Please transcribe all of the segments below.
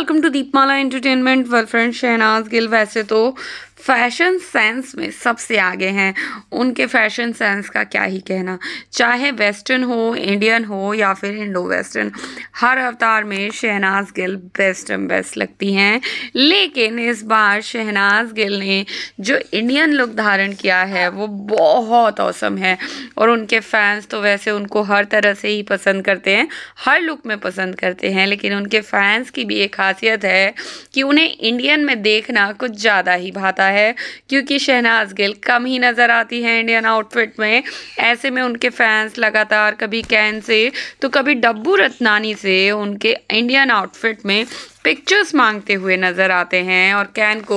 welcome to Deepmala entertainment well friend Shehnaaz Gill वैसे तो fashion sense में सबसे आगे हैं उनके फैशन सेंस का क्या ही कहना चाहे वेस्टर्न हो इंडियन हो या फिर इंडो वेस्टर्न हर अवतार में Shehnaaz Gill best and best लगती हैं लेकिन इस बार शहनाज गिल ने जो इंडियन लुक धारण किया है वो बहुत औसम है और उनके फैंस तो वैसे उनको हर तरह से ही पसंद करते हैं हर लुक में पसंद करते हैं लेकिन उनके फैंस की भी एक खासियत है कि उन्हें इंडियन में देखना कुछ ज़्यादा ही भाता है क्योंकि शहनाज गिल कम ही नज़र आती हैं इंडियन आउटफिट में ऐसे में उनके फैंस लगातार कभी कैन से तो कभी डब्बू रत्नानी से उनके इंडियन आउटफिट में पिक्चर्स मांगते हुए नज़र आते हैं और कैन को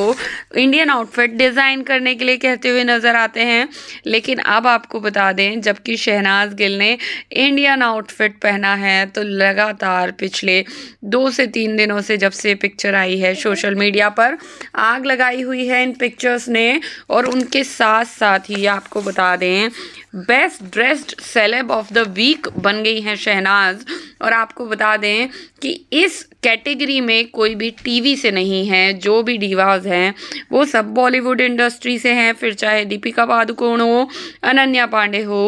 इंडियन आउटफिट डिज़ाइन करने के लिए कहते हुए नज़र आते हैं लेकिन अब आपको बता दें जबकि शहनाज गिल ने इंडियन आउटफिट पहना है तो लगातार पिछले दो से तीन दिनों से जब से पिक्चर आई है सोशल मीडिया पर आग लगाई हुई है इन पिक्चर्स ने और उनके साथ साथ ही आपको बता दें best dressed celeb of the week बन गई हैं शहनाज और आपको बता दें कि इस कैटेगरी में कोई भी टीवी से नहीं है जो भी डिवाज हैं वो सब बॉलीवुड इंडस्ट्री से हैं फिर चाहे दीपिका पादुकोण हो अनन्या पांडे हो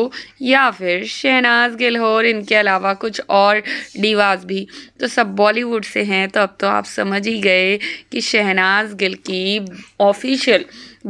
या फिर शहनाज गिल हो और इनके अलावा कुछ और डिवाज भी तो सब बॉलीवुड से हैं तो अब तो आप समझ ही गए कि शहनाज गिल की ऑफिशियल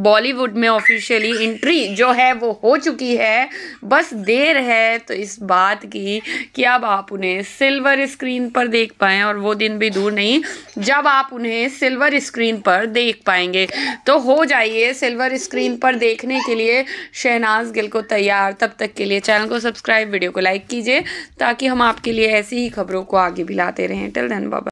बॉलीवुड में ऑफिशियली इंट्री जो है वो हो चुकी है बस देर है तो इस बात की कि अब आप उन्हें सिल्वर स्क्रीन पर देख पाएँ और वो दिन भी दूर नहीं जब आप उन्हें सिल्वर स्क्रीन पर देख पाएंगे तो हो जाइए सिल्वर स्क्रीन पर देखने के लिए शहनाज गिल को तैयार तब तक के लिए चैनल को सब्सक्राइब वीडियो को लाइक कीजिए ताकि हम आपके लिए ऐसी ही खबरों को आगे भी लाते रहें टिल धन बाबा